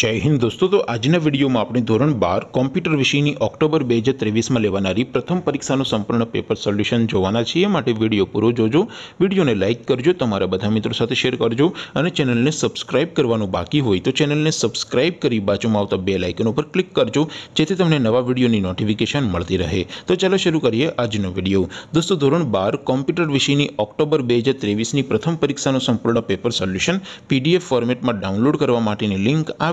जय हिंद दोस्तों तो आज ने वीडियो में अपने ધોરણ 12 કમ્પ્યુટર વિષયની ઓક્ટોબર 2023 માં લેવાનારી પ્રથમ પરીક્ષાનો સંપૂર્ણ પેપર સોલ્યુશન જોવાનો છે એ માટે વિડિયો પૂરો જોજો વિડિયોને લાઈક કરજો તમારા બધા મિત્રો સાથે શેર કરજો અને ચેનલને સબ્સ્ક્રાઇબ કરવાનું બાકી હોય તો ચેનલને સબ્સ્ક્રાઇબ કરી બાજુમાં આવતા બેલ આઇકન ઉપર ક્લિક કરજો જેથી તમને નવા વીડિયોની નોટિફિકેશન મળતી રહે તો ચલો શરૂ કરીએ આજનો વિડિયો દોસ્તો ધોરણ 12 કમ્પ્યુટર વિષયની ઓક્ટોબર 2023 ની પ્રથમ પરીક્ષાનો સંપૂર્ણ પેપર સોલ્યુશન PDF ફોર્મેટમાં ડાઉનલોડ કરવા માટેની લિંક આ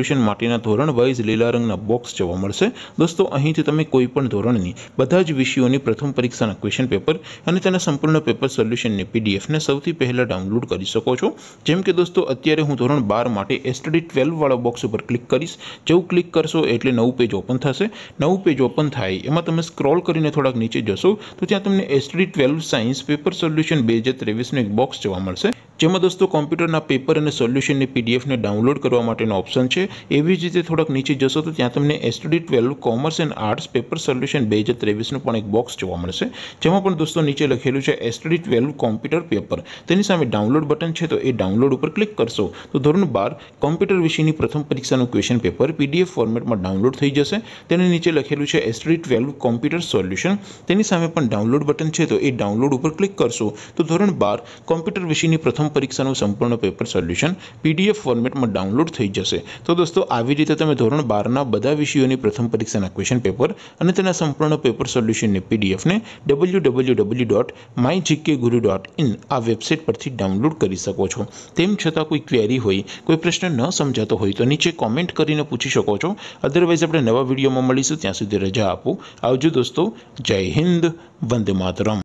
સોલ્યુશન માટેના ધોરણ વાઇઝ લીલા રંગના બોક્સ જોવા મળશે દોસ્તો અહીંથી તમે કોઈપણ ધોરણની બધા જ વિષયોની પ્રથમ પરીક્ષાના ક્વેશ્ચન પેપર અને તેના સંપૂર્ણ પેપર સોલ્યુશનની પીડીએફને સૌથી પહેલાં ડાઉનલોડ કરી શકો છો જેમ કે દોસ્તો અત્યારે હું ધોરણ બાર માટે એસટડી ટ્વેલ્વવાળા બોક્સ ઉપર ક્લિક કરીશ જેવું ક્લિક કરશો એટલે નવું પેજ ઓપન થશે નવું પેજ ઓપન થાય એમાં તમે સ્ક્રોલ કરીને થોડાક નીચે જશો તો ત્યાં તમને STD twelve science paper solution બે હજાર ત્રેવીસનું એક બોક્સ જોવા મળશે જેમાં દોસ્તો કોમ્પ્યુટરના પેપર અને સોલ્યુશનની પીડીએફને ડાઉનલોડ કરવા માટેનો ઓપ્શન છે એવી જ રીતે થોડાક નીચે જશો તો ત્યાં તમને STD twelve commerce and arts paper solution બે હજાર ત્રેવીસનું પણ એક બોક્સ જોવા મળશે જેમાં પણ દોસ્તો નીચે લખેલું છે એસટીડી ટ્વેલ્વ કોમ્પ્યુટર પેપર તેની સામે ડાઉનલોડ બટન છે તો એ ડાઉનલોડ ઉપર ક્લિક કરશો તો ધોરણ બાર કોમ્પ્યુટર વિષયની પ્રથમ પરીક્ષાનું ક્વેશ્ચન પેપર પીડીએફ ફોર્મેટમાં ડાઉનલોડ થઈ જશે તેની નીચે લખેલું છે એસટીડી ટ્વેલ્વ કોમ્પ્યુટર સોલ્યુશન તેની સામે પણ ડાઉનલોડ બટન છે તો એ ડાઉનલોડ ઉપર ક્લિક કરશો તો ધોરણ બાર કોમ્પ્યુટર વિષયની પ્રથમ પરીક્ષાનું સંપૂર્ણ પેપર સોલ્યુશન પીડીએફ ફોર્મેટમાં ડાઉનલોડ થઈ જશે તો દોસ્તો આ વિડીયો તો તમે ધોરણ 12 ના બધા વિષયોની પ્રથમ પરીક્ષાના ક્વેશ્ચન પેપર અને તેના સંપૂર્ણનો પેપર સોલ્યુશનની પીડીએફ ને www.mygkguru.in આ વેબસાઈટ પરથી ડાઉનલોડ કરી શકો છો તેમ છતાં કોઈ ક્વેરી હોય કોઈ પ્રશ્ન ન સમજાતો હોય તો નીચે કમેન્ટ કરીને પૂછી શકો છો અધરવાઇઝ આપણે નવા વિડીયોમાં મળીશું ત્યાં સુધી રજા આપો આવજો દોસ્તો જય હિન્દ વંદે માતરમ